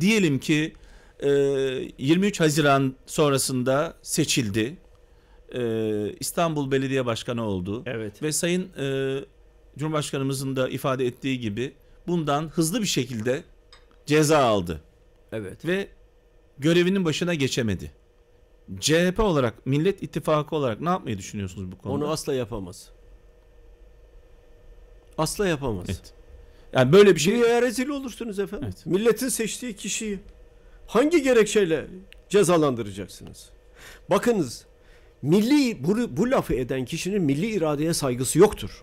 Diyelim ki 23 e, Haziran sonrasında seçildi. E, İstanbul Belediye Başkanı oldu. Evet. Ve Sayın e, Cumhurbaşkanımızın da ifade ettiği gibi bundan hızlı bir şekilde ceza aldı. Evet. Ve görevinin başına geçemedi. CHP olarak, Millet İttifakı olarak ne yapmayı düşünüyorsunuz bu konuda? Onu asla yapamaz. Asla yapamaz. Evet. Yani böyle bir şey. Dünyaya rezil olursunuz efendim. Evet. Milletin seçtiği kişiyi hangi gerekçeyle cezalandıracaksınız? Bakınız milli bu, bu lafı eden kişinin milli iradeye saygısı yoktur.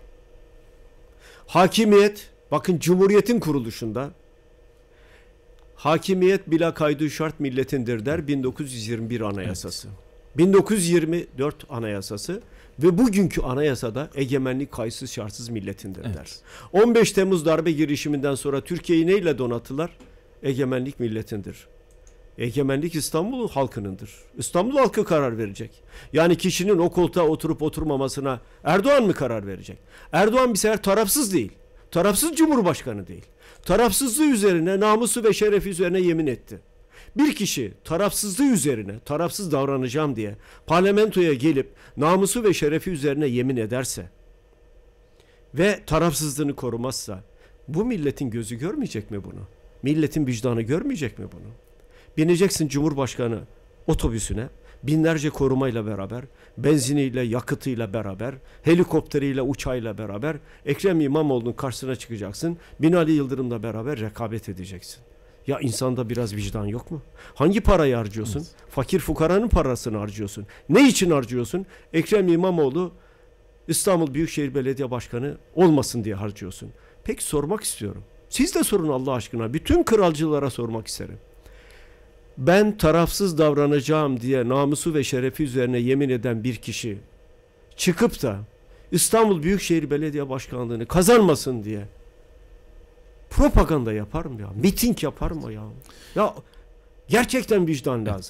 Hakimiyet bakın cumhuriyetin kuruluşunda hakimiyet bila kaydı şart milletindir der 1921 anayasası. Evet. 1924 Anayasası ve bugünkü anayasada egemenlik kayıtsız şartsız milletindir evet. der. 15 Temmuz darbe girişiminden sonra Türkiye'yi neyle donatılar? Egemenlik milletindir. Egemenlik İstanbul halkınındır. İstanbul halkı karar verecek. Yani kişinin o koltuğa oturup oturmamasına Erdoğan mı karar verecek? Erdoğan bir sefer tarafsız değil. Tarafsız cumhurbaşkanı değil. Tarafsızlığı üzerine, namusu ve şerefi üzerine yemin etti bir kişi tarafsızlığı üzerine tarafsız davranacağım diye parlamentoya gelip namusu ve şerefi üzerine yemin ederse ve tarafsızlığını korumazsa bu milletin gözü görmeyecek mi bunu? Milletin vicdanı görmeyecek mi bunu? Bineceksin Cumhurbaşkanı otobüsüne binlerce korumayla beraber, benziniyle, yakıtıyla beraber, helikopteriyle, uçağıyla beraber Ekrem İmamoğlu'nun karşısına çıkacaksın. Binali Yıldırım'la beraber rekabet edeceksin. Ya insanda biraz vicdan yok mu? Hangi parayı harcıyorsun? Evet. Fakir fukaranın parasını harcıyorsun. Ne için harcıyorsun? Ekrem İmamoğlu İstanbul Büyükşehir Belediye Başkanı olmasın diye harcıyorsun. Peki sormak istiyorum. Siz de sorun Allah aşkına. Bütün kralcılara sormak isterim. Ben tarafsız davranacağım diye namusu ve şerefi üzerine yemin eden bir kişi çıkıp da İstanbul Büyükşehir Belediye Başkanlığını kazanmasın diye propaganda yapar mı ya? Miting yapar mı ya? Ya gerçekten vicdan lazım.